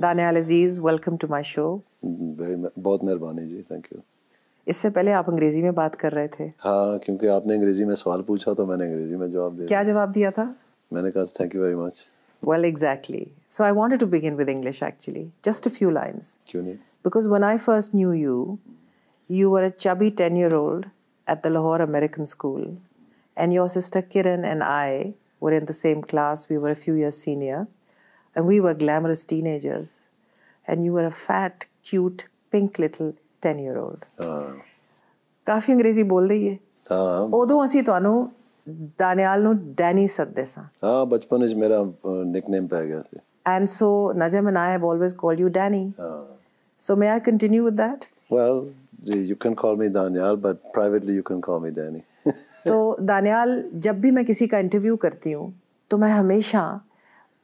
Daniyal Aziz welcome to my show बहुत मेहरबानी जी thank you इससे पहले आप अंग्रेजी में बात कर रहे थे हाँ क्योंकि आपने अंग्रेजी में सवाल पूछा तो मैंने अंग्रेजी में जवाब दिया क्या जवाब दिया था मैंने कहा thank you very much well exactly so I wanted to begin with English actually just a few lines क्यों नहीं because when I first knew you you were a chubby 10 year old at the Lahore American school and your sister Kiran and I were in the same class we were a few year senior and we were glamorous teenagers, and you were a fat, cute, pink little 10 year old. ਕਾਫੀ ਅੰਗਰੇਜ਼ੀ ਬੋਲ ਰਹੀ ਹੈ ਹਾਂ ਉਦੋਂ ਅਸੀਂ ਤੁਹਾਨੂੰ ਦਾਨਿਆਲ ਨੂੰ ਡੈਨੀ ਸੱਦੇ ਸਾਂ ਹਾਂ ਬਚਪਨ ਵਿੱਚ ਮੇਰਾ ਨਿਕਨੇਮ ਪੈ ਗਿਆ ਸੀ and so Najam and I have always called you Danny ਹਾਂ so may I continue with that well you can call me Daniel, but privately you can call me Danny. तो दानियाल जब भी मैं किसी का इंटरव्यू करती हूँ तो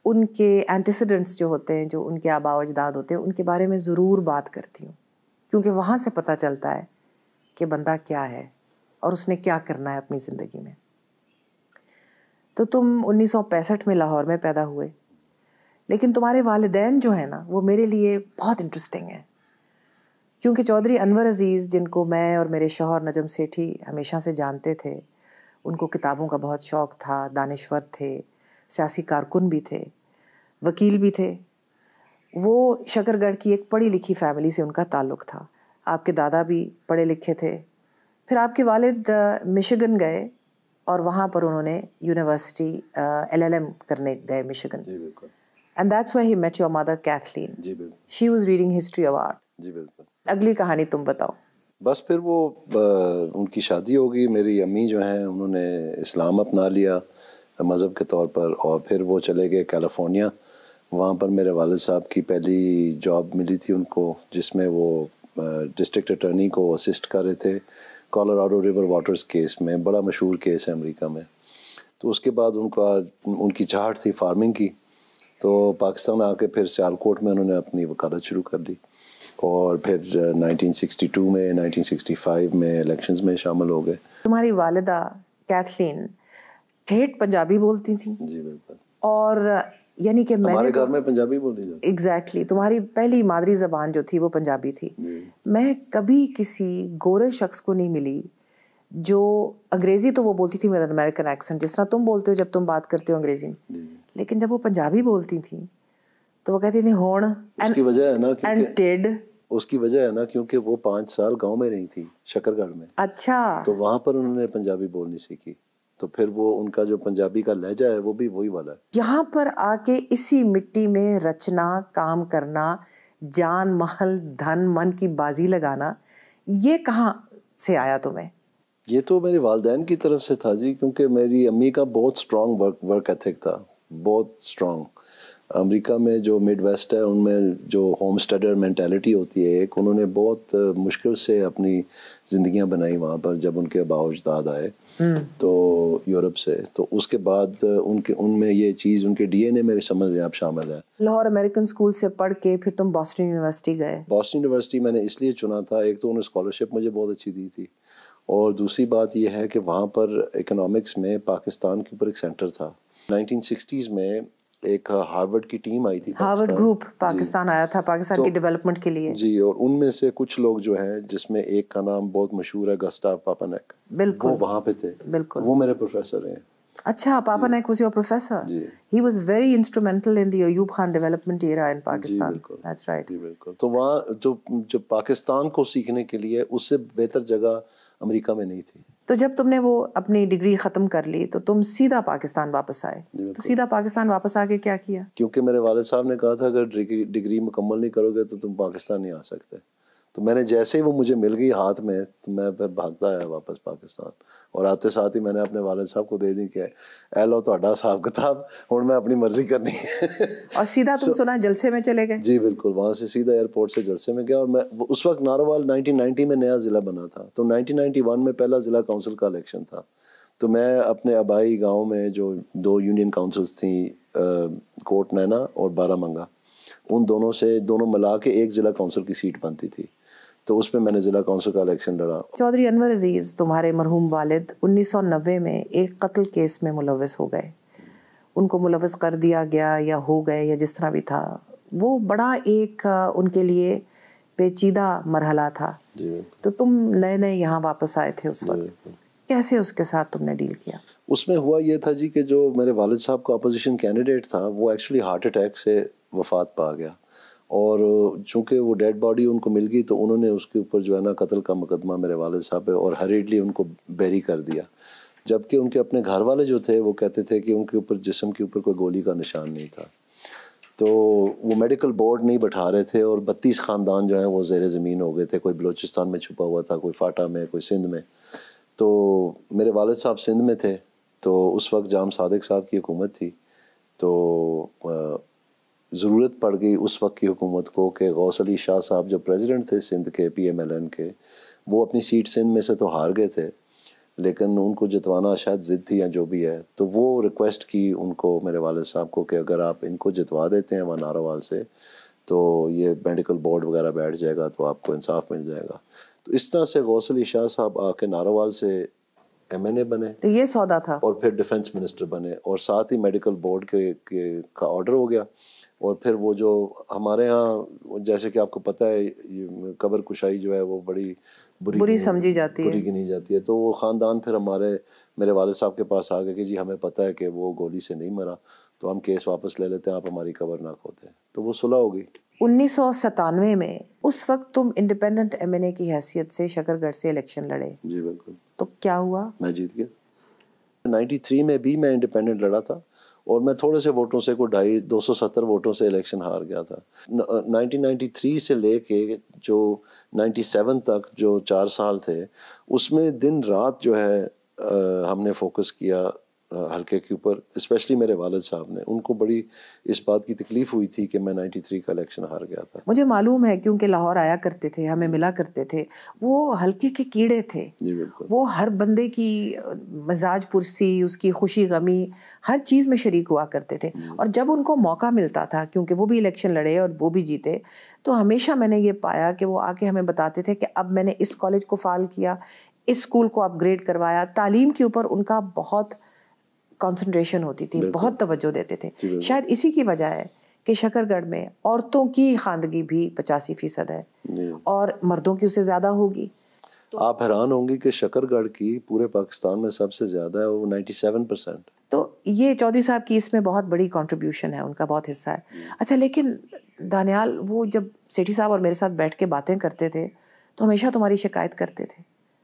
उनके एंटीसीडेंट्स जो होते हैं जो उनके आबा अजदाद होते हैं उनके बारे में ज़रूर बात करती हूँ क्योंकि वहाँ से पता चलता है कि बंदा क्या है और उसने क्या करना है अपनी ज़िंदगी में तो तुम उन्नीस में लाहौर में पैदा हुए लेकिन तुम्हारे वालदेन जो है ना वो मेरे लिए बहुत इंटरेस्टिंग है क्योंकि चौधरी अनवर अज़ीज़ जिनको मैं और मेरे शोहर नजम सेठी हमेशा से जानते थे उनको किताबों का बहुत शौक़ था दानश्वर थे सियासी कारकुन भी थे वकील भी थे वो शकरगढ़ की एक पढ़ी लिखी फैमिली से उनका ताल्लुक था आपके दादा भी पढ़े लिखे थे फिर आपके वालिद मिशिगन गए और वहाँ पर उन्होंने यूनिवर्सिटी एलएलएम करने गए Michigan and that's why he met your mother Kathleen she was reading history of art अगली कहानी तुम बताओ बस फिर वो उनकी शादी हो गई मेरी अम्मी जो हैं उन्होंने इस्लाम अपना लिया मज़हब के तौर पर और फिर वो चले गए कैलिफोर्निया वहाँ पर मेरे वालद साहब की पहली जॉब मिली थी उनको जिसमें वो डिस्ट्रिक्ट अटर्नी को असिस्ट कर रहे थे कॉलोराडो रिवर वाटर्स केस में बड़ा मशहूर केस है अमेरिका में तो उसके बाद उनका उनकी चाहट थी फार्मिंग की तो पाकिस्तान आके फिर सियालकोट में उन्होंने अपनी वकालत शुरू कर ली और फिर 1962 में 1965 में इलेक्शंस में शामिल हो गए तुम्हारी वालदा कैथलीन ठेठ पंजाबी बोलती थी जी बिल्कुल और यानी कि मैंने तो घर में पंजाबी बोली जाती एग्जैक्टली exactly, तुम्हारी पहली मादरी जबान जो थी वो पंजाबी थी मैं कभी किसी गोरे शख्स को नहीं मिली जो अंग्रेज़ी तो वो बोलती थी मेरा अमेरिकन एक्सेंट जिस तरह तुम बोलते हो जब तुम बात करते हो अंग्रेज़ी में लेकिन जब वो पंजाबी बोलती थी तो वो कहती थी होण उसकी वजह है ना क्योंकि उसकी वजह है ना क्योंकि वो पांच साल गांव में रही थी शकरगढ़ में अच्छा तो वहां पर उन्होंने पंजाबी बोलनी सीखी तो फिर वो उनका जो पंजाबी का लहजा है वो भी वही वाला है यहाँ पर आके इसी मिट्टी में रचना काम करना जान महल धन मन की बाजी लगाना ये कहाँ से आया तुम्हें ये तो मेरे वालदेन की तरफ से था जी क्योंकि मेरी अम्मी का बहुत स्ट्रॉन्ग वर्क वर्क एथिक था बहुत स्ट्रॉन्ग अमेरिका में जो मिड वेस्ट है उनमें जो होम स्टडर मैंटेलिटी होती है एक उन्होंने बहुत मुश्किल से अपनी ज़िंदियाँ बनाई वहाँ पर जब उनके बाजदाद आए तो यूरोप से तो उसके बाद उनके उनमें ये चीज़ उनके डीएनए में समझ आप शामिल है लाहौर अमेरिकन स्कूल से पढ़ के फिर तुम बॉस्टन यूनिवर्सिटी गए बॉस्टन यूनिवर्सिटी मैंने इसलिए चुना था एक तो उन्होंने स्कॉलरशिप मुझे बहुत अच्छी दी थी और दूसरी बात यह है कि वहाँ पर इकोनॉमिक्स में पाकिस्तान के ऊपर एक सेंटर था नाइनटीन में एक हार्वर्ड की टीम आई थी हार्वर्ड ग्रुप पाकिस्तान आया था पाकिस्तान तो, की डेवलपमेंट के लिए जी और उनमें से कुछ लोग जो हैं जिसमें एक का नाम बहुत मशहूर है गस्टाव पापानेक बिल्कुल वो वहाँ पे थे बिल्कुल वो मेरे प्रोफेसर हैं अच्छा Papanek was your professor he was very instrumental in the Ayub Khan development era in Pakistan that's right जी बिल्कुल तो वहाँ जो जो पाकिस्तान को सीखने के लिए उससे बेहतर जगह अमेरिका में नहीं थी तो जब तुमने वो अपनी डिग्री ख़त्म कर ली तो तुम सीधा पाकिस्तान वापस आए तो सीधा पाकिस्तान वापस आके क्या किया क्योंकि मेरे वाले साहब ने कहा था अगर डिग्री मुकम्मल नहीं करोगे तो तुम पाकिस्तान नहीं आ सकते तो मैंने जैसे ही वो मुझे मिल गई हाथ में तो मैं फिर भागता आया वापस पाकिस्तान और आते साथ ही मैंने अपने वाले साहब को दे दी कि ए लो थोड़ा हिसाब किताब हूँ मैं अपनी मर्जी करनी है और सीधा तुम so, सुना जलसे में चले गए जी बिल्कुल वहाँ से सीधा एयरपोर्ट से जलसे में गया और मैं उस वक्त नारोवाल नाइनटीन में नया ज़िला बना था तो नाइनटीन में पहला ज़िला काउंसिल का इलेक्शन था तो मैं अपने आबाई गाँव में जो दो यूनियन काउंसिल्स थी कोट नैना और बारामंगा उन दोनों से दोनों मिला के एक ज़िला काउंसिल की सीट बनती थी तो उस पर मैंने ज़िला काउंसिल का इलेक्शन लड़ा चौधरी अनवर अजीज़ तुम्हारे मरहूम वालिद 1990 में एक कत्ल केस में मुलवस हो गए उनको मुलवस कर दिया गया या हो गए या जिस तरह भी था वो बड़ा एक उनके लिए पेचीदा मरहला था तो तुम नए नए यहाँ वापस आए थे उस वक्त कैसे उसके साथ तुमने डील किया उसमें हुआ ये था जी कि जो मेरे वालिद साहब का अपोजिशन कैंडिडेट था वो एक्चुअली हार्ट अटैक से वफात पा गया और चूँकि वो डेड बॉडी उनको मिल गई तो उन्होंने उसके ऊपर जो है ना कत्ल का मुकदमा मेरे वालद साहब है और हरेडली उनको बेरी कर दिया जबकि उनके अपने घर वाले जो थे वो कहते थे कि उनके ऊपर जिसम के ऊपर कोई गोली का निशान नहीं था तो वो मेडिकल बोर्ड नहीं बैठा रहे थे और बत्तीस ख़ानदान जो हैं वो जेर ज़मीन हो गए थे कोई बलोचिस्तान में छुपा हुआ था कोई फाटा में कोई सिंध में तो मेरे वाल साहब सिंध में थे तो उस वक्त जाम सादक साहब की हुकूमत थी तो ज़रूरत पड़ गई उस वक्त की हुकूमत को कि गौस अली शाह साहब जो प्रेसिडेंट थे सिंध के पी एम एल एन के वो अपनी सीट सिंध में से तो हार गए थे लेकिन उनको जितवाना शायद ज़िद थी या जो भी है तो वो रिक्वेस्ट की उनको मेरे वाले साहब को कि अगर आप इनको जितवा देते हैं वह नारोवाल से तो ये मेडिकल बोर्ड वगैरह बैठ जाएगा तो आपको इंसाफ मिल जाएगा तो इस तरह से गौस अली शाह साहब आके नारोवाल से एम एन ए बने तो ये सौदा था और फिर डिफेंस मिनिस्टर बने और साथ ही मेडिकल बोर्ड के, के का ऑर्डर हो गया और फिर वो जो हमारे यहाँ जैसे कि आपको पता है ये कबर कुशाई जो है वो बड़ी बुरी बुरी समझी जाती बुरी है बुरी गिनी जाती है तो वो ख़ानदान फिर हमारे मेरे वाले साहब के पास आ गए कि जी हमें पता है कि वो गोली से नहीं मरा तो हम केस वापस ले लेते हैं आप हमारी कबर ना खोते तो वो सुलह हो गई उन्नीस में उस वक्त तुम इंडिपेंडेंट एम की हैसियत से शकरगढ़ से इलेक्शन लड़े जी बिल्कुल तो क्या हुआ मैं जीत गया 93 में भी मैं इंडिपेंडेंट लड़ा था और मैं थोड़े से वोटों से कोई ढाई दो सौ सत्तर वोटों से इलेक्शन हार गया था नाइनटीन नाइन्टी थ्री से ले के जो नाइन्टी सेवन तक जो चार साल थे उसमें दिन रात जो है आ, हमने फोकस किया हल्के के ऊपर स्पेशली मेरे वालद साहब ने उनको बड़ी इस बात की तकलीफ हुई थी कि मैं 93 का इलेक्शन हार गया था मुझे मालूम है क्योंकि लाहौर आया करते थे हमें मिला करते थे वो हल्के के कीड़े थे वो हर बंदे की मजाज पुरसी उसकी खुशी गमी हर चीज़ में शरीक हुआ करते थे और जब उनको मौका मिलता था क्योंकि वो भी इलेक्शन लड़े और वो भी जीते तो हमेशा मैंने ये पाया कि वो आके हमें बताते थे कि अब मैंने इस कॉलेज को फ़ाल किया इस स्कूल को अपग्रेड करवाया तालीम के ऊपर उनका बहुत कंसंट्रेशन होती थी बहुत तवज्जो देते थे शायद इसी की वजह है कि शकरगढ़ में औरतों की खानदगी भी पचासी फीसद है और मर्दों की उसे ज़्यादा होगी तो आप हैरान होंगी कि शकरगढ़ की पूरे पाकिस्तान में सबसे ज़्यादा है वो 97 परसेंट तो ये चौधरी साहब की इसमें बहुत बड़ी कंट्रीब्यूशन है उनका बहुत हिस्सा है अच्छा लेकिन दानियाल वो जब सेठी साहब और मेरे साथ बैठ के बातें करते थे तो हमेशा तुम्हारी शिकायत करते थे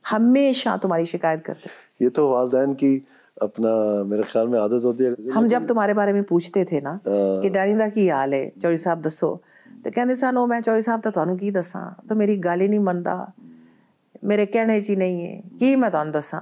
हमेशा तुम्हारी शिकायत करते ये तो वालदेन की अपना मेरे ख्याल में आदत होती है हम जब तुम्हारे बारे में पूछते थे ना हाँ। कि डरिंदा की हाल है चौरी साहब दसो तो कहते सन ओ मैं चौरी साहब तो थानू की दसा तो मेरी गल ही नहीं मनता मेरे कहने च नहीं है कि मैं तुम दसा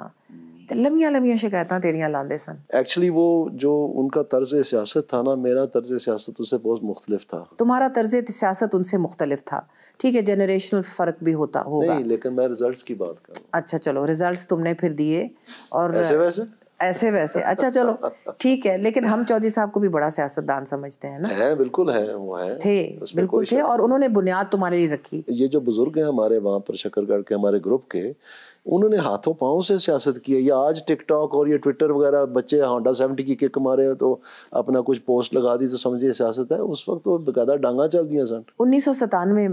तो लंबिया लंबिया शिकायतें तेरिया लाते सन एक्चुअली वो जो उनका तर्ज सियासत था ना मेरा तर्ज सियासत उससे बहुत मुख्तलिफ था तुम्हारा तर्ज सियासत उनसे मुख्तलिफ था ठीक है जनरेशनल फर्क भी होता होगा नहीं लेकिन मैं रिजल्ट्स की बात कर अच्छा चलो रिजल्ट्स तुमने फिर दिए और ऐसे वैसे ऐसे वैसे अच्छा चलो ठीक है लेकिन हम चौधरी साहब को भी बड़ा सियासतदान समझते हैं ना है बिल्कुल है वो है थे बिल्कुल थे और उन्होंने बुनियाद तुम्हारे लिए रखी ये जो बुजुर्ग हैं हमारे वहाँ पर शकरगढ़ के हमारे ग्रुप के उन्होंने हाथों पाँव से सियासत की है ये आज टिकटॉक और ये ट्विटर वगैरह बच्चे होंडा सेवेंटी की किक मारे हो तो अपना कुछ पोस्ट लगा दी तो समझिए सियासत है उस वक्त तो बेकायदा डांगा चल दिया सर उन्नीस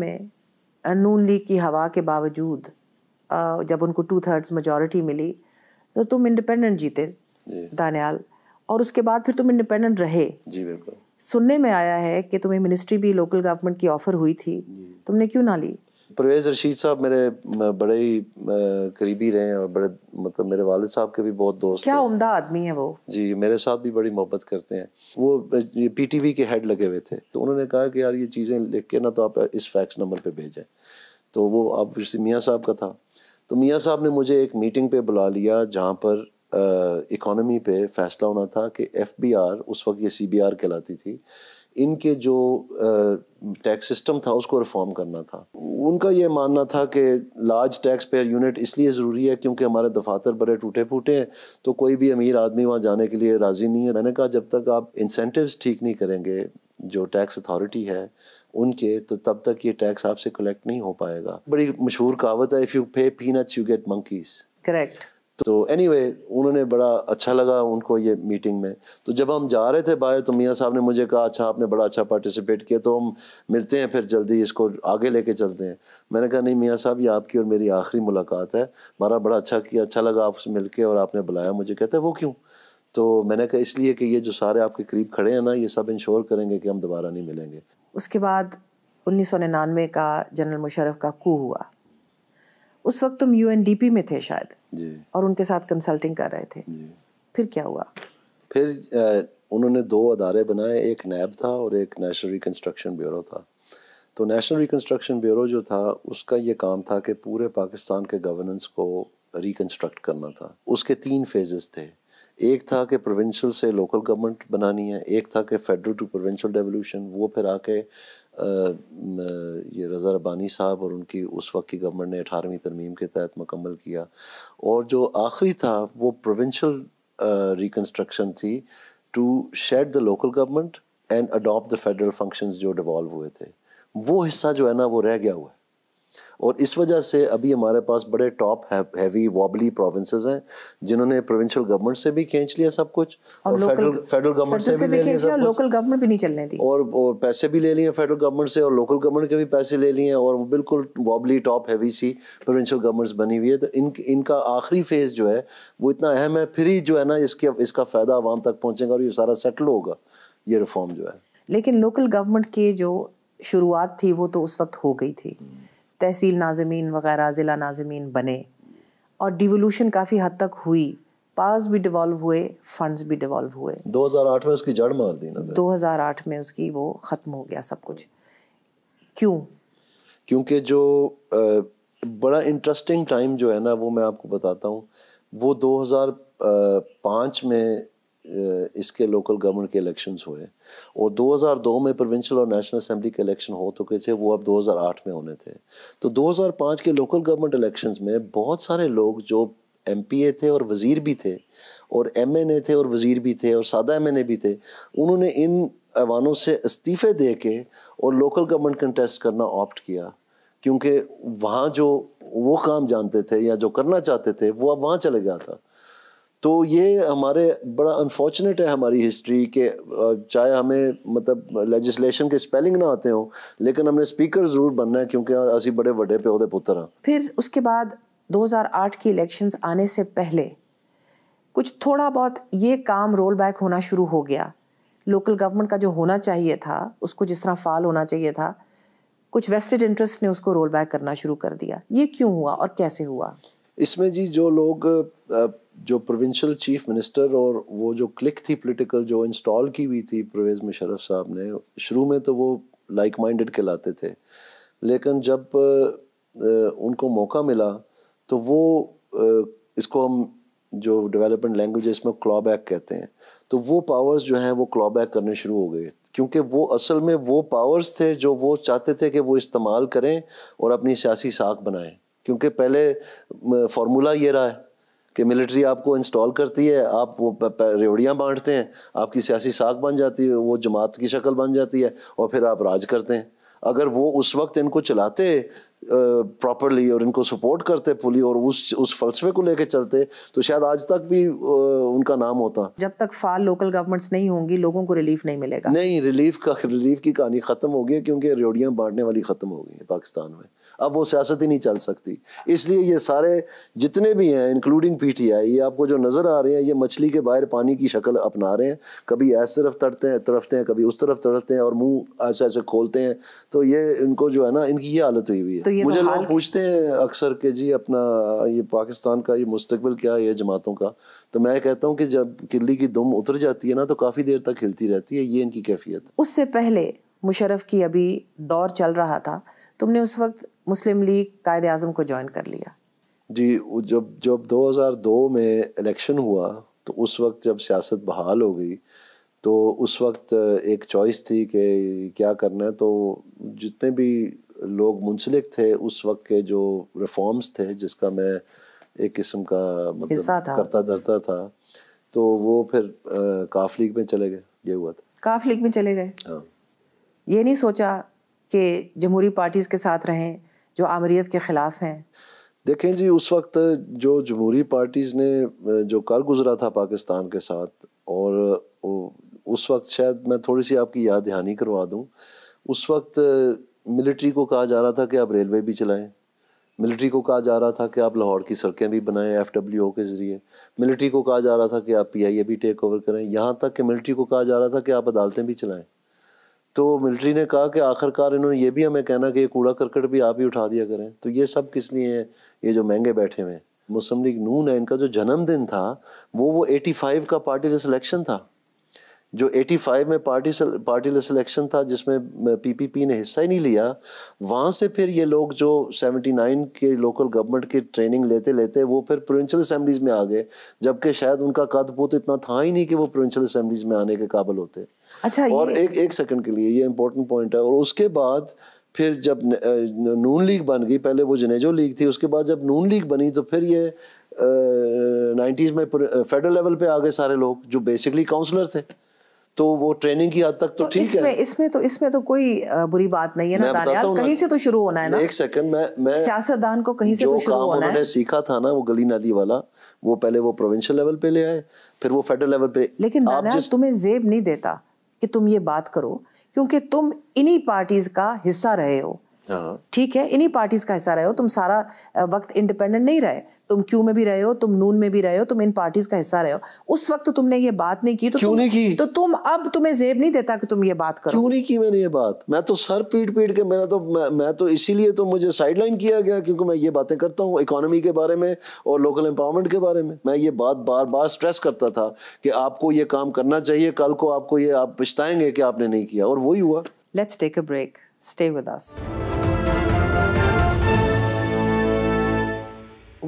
में नून लीग की हवा के बावजूद जब उनको टू थर्ड्स मेजोरिटी मिली तो तुम इंडिपेंडेंट जीते दानियाल और उसके बाद फिर तुम इंडिपेंडेंट रहे जी बिल्कुल सुनने में आया है कि तुम्हें मिनिस्ट्री भी लोकल गवर्नमेंट की ऑफर हुई थी तुमने क्यों ना ली परवेज़ रशीद साहब मेरे बड़े ही करीबी रहे हैं और बड़े मतलब मेरे वालद साहब के भी बहुत दोस्त क्या उम्दा आदमी है वो जी मेरे साथ भी बड़ी मोहब्बत करते हैं वो ये पीटीवी के हेड लगे हुए थे तो उन्होंने कहा कि यार ये चीज़ें लिख के ना तो आप इस फैक्स नंबर पे भेजें तो वो आप मियाँ साहब का था तो मियाँ साहब ने मुझे एक मीटिंग पे बुला लिया जहाँ पर इकोनॉमी पे फैसला होना था कि आर उस वक्त ये आर कहलाती थी इनके जो टैक्स सिस्टम था उसको रिफॉर्म करना था उनका ये मानना था कि लार्ज टैक्स पेयर यूनिट इसलिए ज़रूरी है क्योंकि हमारे दफातर बड़े टूटे फूटे हैं तो कोई भी अमीर आदमी वहाँ जाने के लिए राज़ी नहीं है मैंने कहा जब तक आप इंसेंटिव्स ठीक नहीं करेंगे जो टैक्स अथॉरिटी है उनके तो तब तक ये टैक्स आपसे कलेक्ट नहीं हो पाएगा बड़ी मशहूर कहावत है if you pay peanuts you get monkeys correct तो एनी anyway, उन्होंने बड़ा अच्छा लगा उनको ये मीटिंग में तो जब हम जा रहे थे बाहर तो मियाँ साहब ने मुझे कहा अच्छा आपने बड़ा अच्छा पार्टिसिपेट किया तो हम मिलते हैं फिर जल्दी इसको आगे लेके चलते हैं मैंने कहा नहीं मियाँ साहब ये आपकी और मेरी आखिरी मुलाकात है हमारा बड़ा अच्छा किया अच्छा लगा आपसे मिल के और आपने बुलाया मुझे कहते हैं वो क्यों तो मैंने कहा इसलिए कि ये जो सारे आपके करीब खड़े हैं ना ये सब इंश्योर करेंगे कि हम दोबारा नहीं मिलेंगे उसके बाद 1999 का जनरल मुशरफ का कू हुआ उस वक्त तुम पी में थे शायद जी। और उनके साथ कंसल्टिंग कर रहे थे फिर क्या हुआ फिर उन्होंने दो अदारे बनाए एक नैब था और एक नेशनल रिकन्स्ट्रक्शन ब्यूरो था तो नेशनल रिकन्स्ट्रक्शन ब्यूरो जो था उसका ये काम था कि पूरे पाकिस्तान के गवर्नेंस को रिकन्स्ट्रक्ट करना था उसके तीन फेजेस थे एक था कि प्रोविंशियल से लोकल गवर्नमेंट बनानी है एक था कि फेडरल टू प्रोविंशियल डेवोल्यूशन वो फिर आके ये रज़ा रबानी साहब और उनकी उस वक्त की गवर्नमेंट ने अठारहवीं तरमीम के तहत मुकम्मल किया और जो आखिरी था वो प्रोविंशियल रिकन्स्ट्रक्शन थी to shed the local government and adopt the federal function जो डिवॉल्व हुए थे वो हिस्सा जो है ना वो रह गया हुआ है और इस वजह से अभी हमारे पास बड़े टॉप हैवी वॉबली प्रोविंसेस हैं जिन्होंने प्रोविंशियल गवर्नमेंट से भी खींच लिया सब कुछ और, फेडरल फेडरल गवर्नमेंट से, भी ले लिया सब लोकल गवर्नमेंट भी नहीं चलने दी और, पैसे भी ले लिए फेडरल गवर्नमेंट से और लोकल गवर्नमेंट के भी पैसे ले लिए और बिल्कुल वॉबली टॉप हैवी सी प्रोविंशियल गवर्नमेंट्स बनी हुई है तो इन इनका आखिरी फेज जो है वो इतना अहम है फिर ही जो है ना इसके इसका फ़ायदा आवाम तक पहुँचेगा और ये सारा सेटल होगा ये रिफॉर्म जो है लेकिन लोकल गवर्नमेंट की जो शुरुआत थी वो तो उस वक्त हो गई थी तहसील नाजमीन वगैरह ज़िला नाजमीन बने और डिवोल्यूशन काफ़ी हद तक हुई पास भी डिवॉल्व हुए फंड्स भी डिवॉल्व हुए 2008 में उसकी जड़ मार दी ना 2008 में उसकी वो ख़त्म हो गया सब कुछ क्यों क्योंकि जो आ, बड़ा इंटरेस्टिंग टाइम जो है ना वो मैं आपको बताता हूँ वो 2005 में इसके लोकल गवर्नमेंट के इलेक्शंस हुए और 2002 में प्रोविंशियल और नेशनल असेंबली के इलेक्शन हो तो कैसे वो अब 2008 में होने थे तो 2005 के लोकल गवर्नमेंट इलेक्शंस में बहुत सारे लोग जो एम थे और वज़ीर भी थे और एम थे और वज़ीर भी थे और सादा एम भी थे उन्होंने इन ऐवानों से इस्तीफ़े दे के और लोकल गवर्नमेंट कंटेस्ट करना ऑप्ट किया क्योंकि वहाँ जो वो काम जानते थे या जो करना चाहते थे वो अब वहाँ चले गया था तो ये हमारे बड़ा अनफॉर्चुनेट है हमारी हिस्ट्री के चाहे हमें मतलब लेजिस्लेशन के स्पेलिंग ना आते हो लेकिन हमने स्पीकर जरूर बनना है क्योंकि असि बड़े बड़े ਪਿਓ ਦੇ पुत्र ਹਾਂ फिर उसके बाद 2008 की इलेक्शंस आने से पहले कुछ थोड़ा बहुत ये काम रोल बैक होना शुरू हो गया लोकल गवर्नमेंट का जो होना चाहिए था उसको जिस तरह फाल होना चाहिए था कुछ वेस्टेड इंटरेस्ट ने उसको रोल बैक करना शुरू कर दिया ये क्यों हुआ और कैसे हुआ इसमें जी जो लोग जो प्रोविंशियल चीफ मिनिस्टर और वो जो क्लिक थी पॉलिटिकल जो इंस्टॉल की हुई थी परवेज़ मुशरफ साहब ने शुरू में तो वो लाइक माइंडेड कहलाते थे लेकिन जब उनको मौका मिला तो वो इसको हम जो डेवलपमेंट लैंग्वेज है इसमें क्लॉबैक कहते हैं तो वो पावर्स जो हैं वो क्लॉबैक करने शुरू हो गए क्योंकि वो असल में वो पावर्स थे जो वो चाहते थे कि वो इस्तेमाल करें और अपनी सियासी साख बनाएं क्योंकि पहले फार्मूला ये रहा है कि मिलिट्री आपको इंस्टॉल करती है आप वो रेवड़ियाँ बांटते हैं आपकी सियासी साख बन जाती है वो जमात की शक्ल बन जाती है और फिर आप राज करते हैं अगर वो उस वक्त इनको चलाते प्रॉपरली और इनको सपोर्ट करते पुली और उस उस फलसफे को लेकर चलते तो शायद आज तक भी उनका नाम होता जब तक फाल लोकल गवर्नमेंट्स नहीं होंगी लोगों को रिलीफ नहीं मिलेगा नहीं रिलीफ का रिलीफ की कहानी ख़त्म हो गई क्योंकि रेवड़ियाँ बांटने वाली ख़त्म हो गई है पाकिस्तान में अब वो सियासत ही नहीं चल सकती इसलिए ये सारे जितने भी हैं इंक्लूडिंग पी टी आई ये आपको जो नज़र आ रहे हैं ये मछली के बाहर पानी की शक्ल अपना रहे हैं कभी ऐस तरफ तड़ते हैं तरफते हैं कभी उस तरफ तड़फते हैं और मुँह ऐसे ऐसे खोलते हैं तो ये इनको जो है ना इनकी ये हालत हुई हुई है तो ये तो मुझे तो लोग पूछते हैं अक्सर के जी अपना ये पाकिस्तान का ये मुस्तकबिल क्या है जमातों का तो मैं कहता हूँ कि जब किल्ली की दुम उतर जाती है ना तो काफ़ी देर तक हिलती रहती है ये इनकी कैफियत उससे पहले मुशरफ की अभी दौर चल रहा था तुमने उस वक्त मुस्लिम लीग कायद अजम को ज्वाइन कर लिया जी जब जब 2002 में इलेक्शन हुआ तो उस वक्त जब सियासत बहाल हो गई तो उस वक्त एक चॉइस थी कि क्या करना है तो जितने भी लोग मुंसलिक थे उस वक्त के जो रिफॉर्म्स थे जिसका मैं एक किस्म का मतलब करता धरता था तो वो फिर काफ लीग में चले गए ये हुआ था काफ लीग में चले गए हाँ। ये नहीं सोचा कि जमहूरी पार्टीज़ के साथ रहें जो आमरीत के ख़िलाफ़ हैं देखें जी उस वक्त जो जमहूरी पार्टीज़ ने जो कर गुजरा था पाकिस्तान के साथ और उस वक्त शायद मैं थोड़ी सी आपकी याद दहानी करवा दूं उस वक्त मिलिट्री को कहा जा रहा था कि आप रेलवे भी चलाएं मिलिट्री को कहा जा रहा था कि आप लाहौर की सड़कें भी बनाएं एफ डब्ल्यू ओ के ज़रिए मिलिट्री को कहा जा रहा था कि आप पी आई ए भी टेक ओवर करें यहाँ तक कि मिलिट्री को कहा जा रहा था कि आप अदालतें भी चलाएं तो मिलिट्री ने कहा कि आखिरकार इन्होंने ये भी हमें कहना कि ये कूड़ा करकट भी आप ही उठा दिया करें तो ये सब किस लिए हैं ये जो महंगे बैठे हुए हैं मुस्लिम लीग नून है इनका जो जन्मदिन था वो वो फाइव का पार्टी का सिलेक्शन था जो 85 में पार्टी सल, पार्टी लेस इलेक्शन था जिसमें पीपीपी ने हिस्सा ही नहीं लिया वहाँ से फिर ये लोग जो 79 के लोकल गवर्नमेंट की ट्रेनिंग लेते लेते वो फिर प्रोविंशियल असम्बलीज में आ गए जबकि शायद उनका कद वो तो इतना था ही नहीं कि वो प्रोविंशियल असम्बलीज में आने के काबिल होते अच्छा और एक एक सेकंड के लिए ये इंपॉर्टेंट पॉइंट है और उसके बाद फिर जब नून लीग बन गई पहले वो जनेजो लीग थी उसके बाद जब नून लीग बनी तो फिर ये नाइन्टीज़ में फेडरल लेवल पे आ गए सारे लोग जो बेसिकली काउंसलर थे तो वो ट्रेनिंग की हद तक तो, तो ठीक तो है इसमें तो इसमें तो कोई बुरी बात नहीं है ना दानियाल कहीं से तो शुरू होना है ना एक सेकंड मैं मैं सियासतदान को कहीं से तो शुरू होना है उन्होंने सीखा था ना वो गली नाली वाला वो पहले वो प्रोविंशियल लेवल पे ले आए फिर वो फेडरल लेवल पे लेकिन दानियाल तुम्हें जेब नहीं देता कि तुम ये बात करो क्योंकि तुम इन्हीं पार्टीज का हिस्सा रहे हो हाँ। ठीक है इन्हीं पार्टीज का हिस्सा रहे हो तुम सारा वक्त इंडिपेंडेंट नहीं रहे तुम क्यू में भी रहे हो तुम नून में भी रहे हो तुम इन पार्टीज का हिस्सा रहे हो उस वक्त तुमने ये बात नहीं की तो क्यों नहीं की तो तुम अब तुम्हें जेब नहीं देता कि तुम ये बात करो क्यों नहीं की मैंने ये बात मैं तो सर पीट पीट के मेरा तो मैं, मैं तो इसीलिए तो मुझे साइडलाइन किया गया क्योंकि मैं ये बातें करता हूँ इकोनॉमी के बारे में और लोकल एम्पावरमेंट के बारे में मैं ये बात बार बार स्ट्रेस करता था कि आपको ये काम करना चाहिए कल को आपको ये आप पछताएंगे कि आपने नहीं किया और वही हुआ let's take a break Stay with us.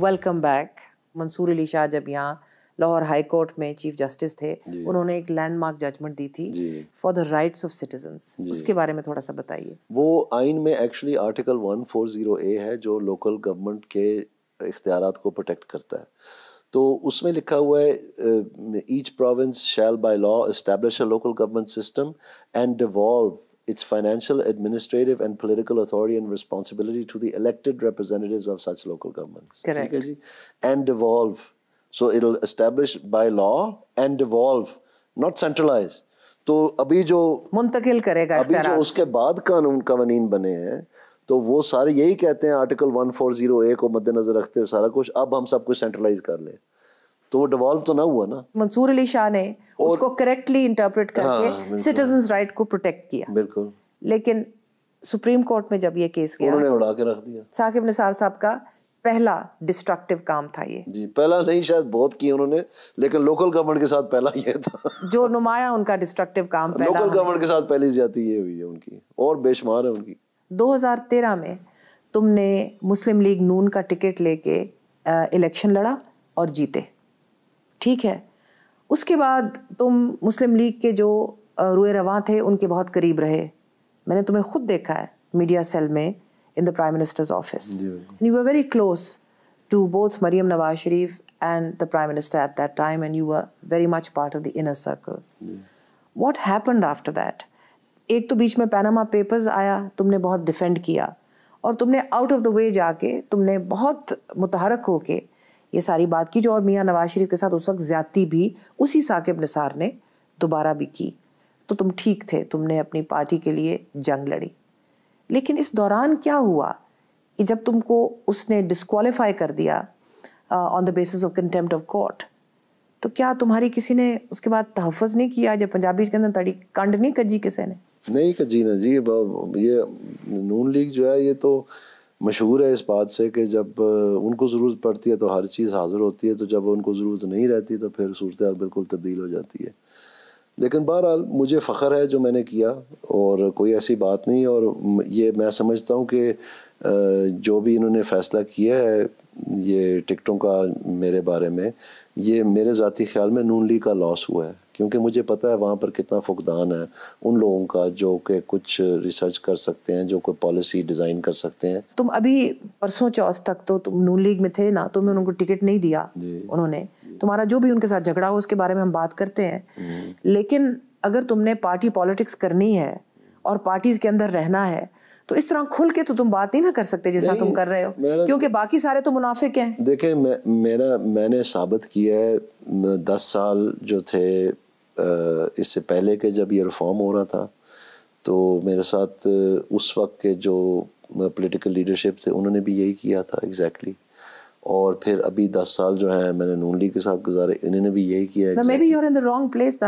Welcome back Mansoor Ali Shah जब यहाँ लाहौर हाई कोर्ट में चीफ जस्टिस थे उन्होंने एक लैंडमार्क जजमेंट दी थी for the rights of citizens उसके बारे में थोड़ा सा बताइए वो आइन में एक्चुअली आर्टिकल 140 ए है जो लोकल गवर्नमेंट के इख्तियार को प्रोटेक्ट करता है तो उसमें लिखा हुआ है each province shall by law establish a local government system and devolve its financial, administrative, and political authority and responsibility to the elected representatives of such local governments. Correct. And devolve. So it'll establish by law and devolve, not centralize. तो अभी जो मुंतकिल करेगा अभी जो उसके बाद कानून कवानीन बने हैं तो वो सारे यही कहते हैं आर्टिकल 140 ए को मद्देनजर रखते हुए सारा कुछ अब हम सब कुछ सेंट्रलाइज कर लें तो वो डिवॉल्व तो ना हुआ ना मंसूर अली शाह ने उसको करेक्टली इंटरप्रेट हाँ, करके सिटीजन राइट को प्रोटेक्ट किया बिल्कुल लेकिन सुप्रीम कोर्ट में जब ये केस गया उन्होंने उड़ा के रख दिया साकिब निसार साहब का पहला डिस्ट्रक्टिव काम था ये जी पहला नहीं शायद बहुत किए उन्होंने लेकिन लोकल गवर्नमेंट के साथ पहला ये था जो नुमाया उनका डिस्ट्रक्टिव काम पहला लोकल गवर्नमेंट के साथ पहली ज्यादा ये हुई है उनकी और बेशुमार है उनकी 2013 में तुमने मुस्लिम लीग नून का टिकट लेके इलेक्शन लड़ा और जीते ठीक है उसके बाद तुम मुस्लिम लीग के जो रुए रवा थे उनके बहुत करीब रहे मैंने तुम्हें खुद देखा है मीडिया सेल में in the prime minister's office you were very close to both Maryam Nawaz Sharif and the prime minister at that time and you were very much part of the inner circle what happened after that एक तो बीच में Panama papers आया तुमने बहुत defend किया और तुमने out of the way जाके तुमने बहुत मुतहरक होके ये सारी बात की जो और मियाँ नवाज शरीफ के साथ उस वक्त ज्यादती भी उसी साकिब निसार ने दोबारा भी की तो तुम ठीक थे तुमने अपनी पार्टी के लिए जंग लड़ी लेकिन इस दौरान क्या हुआ कि जब तुमको उसने डिस्कवालीफाई कर दिया on the basis of contempt of court तो क्या तुम्हारी किसी ने उसके बाद तहफ़ नहीं किया जब पंजाबी के अंदर तड़ी कंड नहीं कजी किसी ने नहीं कजी ना जी ये नून लीग जो है ये तो मशहूर है इस बात से कि जब उनको ज़रूरत पड़ती है तो हर चीज़ हाजिर होती है तो जब उनको ज़रूरत नहीं रहती तो फिर सूरत बिल्कुल तब्दील हो जाती है लेकिन बहरहाल मुझे फ़ख्र है जो मैंने किया और कोई ऐसी बात नहीं और ये मैं समझता हूँ कि जो भी इन्होंने फ़ैसला किया है ये टिकटों का मेरे बारे में ये मेरे ज़ाती ख्याल में नून लीग का लॉस हुआ है क्योंकि मुझे पता है वहाँ पर कितना फुकदान है उन लोगों का जो कि कुछ रिसर्च कर सकते हैं जो कोई पॉलिसी डिज़ाइन कर सकते हैं तुम अभी परसों चौथ तक तो तुम नून लीग में थे ना तुम्हें तो उनको टिकट नहीं दिया उन्होंने तुम्हारा जो भी उनके साथ झगड़ा हो उसके बारे में हम बात करते हैं हम्म। लेकिन अगर तुमने पार्टी पॉलिटिक्स करनी है और पार्टीज के अंदर रहना है तो इस तरह खुल के तो तुम बात ही ना कर सकते जैसा तुम कर रहे हो क्योंकि बाकी सारे तो मुनाफिक हैं देखें मैं मेरा मैंने साबित किया है दस साल जो थे इससे पहले के जब ये रिफॉर्म हो रहा था तो मेरे साथ उस वक्त के जो पॉलिटिकल लीडरशिप थे उन्होंने भी यही किया था एग्जैक्टली और फिर अभी दस साल जो है मैंने नून लीग के साथ गुजारे इन्होंने भी यही किया है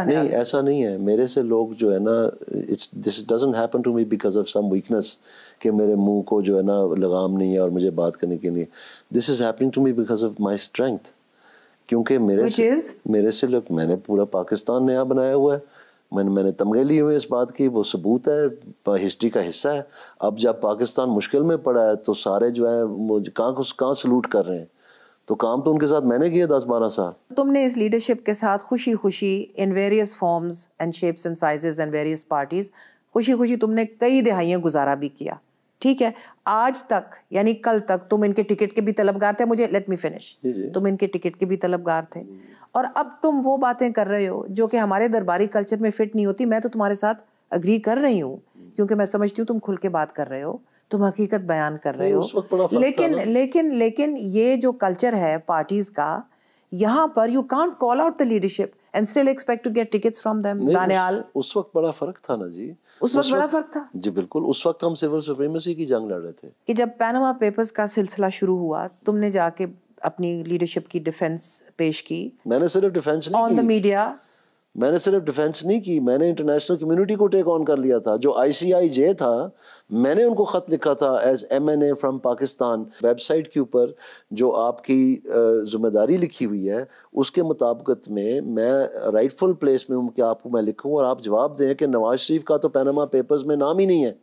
नहीं ऐसा नहीं है मेरे से लोग जो है ना it's this happen to me because of some weakness कि मेरे मुंह को जो है ना लगाम नहीं है और मुझे बात करने के लिए this is happening to me because of my strength क्योंकि मेरे से is? मेरे से लोग मैंने पूरा पाकिस्तान नया बनाया हुआ है मैंने मैंने तमगे लिए हुए इस बात की वो सबूत है हिस्ट्री का हिस्सा है अब जब पाकिस्तान मुश्किल में पड़ा है तो सारे जो है मुझे कहाँ कहाँ सलूट कर रहे हैं तो काम तो उनके साथ मैंने किया दस बारह साल तुमने इस लीडरशिप के साथ खुशी खुशी in various forms and shapes and sizes and various parties खुशी खुशी तुमने कई दहाइयाँ गुजारा भी किया ठीक है आज तक यानी कल तक तुम इनके टिकट के भी तलबगार थे मुझे लेट मी फिनिश तुम इनके टिकट के भी तलबगार थे हम्म। और अब तुम वो बातें कर रहे हो जो कि हमारे दरबारी कल्चर में फिट नहीं होती मैं तो तुम्हारे साथ अग्री कर रही हूँ हम्म। क्योंकि मैं समझती हूँ तुम खुल के बात कर रहे हो तुम हकीकत बयान कर रहे हो लेकिन लेकिन लेकिन ये जो कल्चर है पार्टीज का यहाँ पर you can't call out the leadership and still expect to get tickets from them Daniyal उस वक्त बड़ा फर्क था ना जी उस वक्त बड़ा फर्क था जी बिल्कुल उस वक्त हम सिविल सुप्रीमेसी की जंग लड़ रहे थे कि जब पैनामा पेपर्स का सिलसिला शुरू हुआ तुमने जाके अपनी लीडरशिप की डिफेंस पेश की मैंने सिर्फ डिफेंस नहीं ऑन द मीडिया मैंने सिर्फ डिफेंस नहीं की मैंने इंटरनेशनल कम्युनिटी को टेक ऑन कर लिया था जो आईसीआईजे था मैंने उनको ख़त लिखा था as M N A from Pakistan website के ऊपर जो आपकी जिम्मेदारी लिखी हुई है उसके मुताबिकत में मैं राइटफुल प्लेस में हूँ कि आपको मैं लिखूँ और आप जवाब दें कि नवाज शरीफ का तो पैनामा पेपर्स में नाम ही नहीं है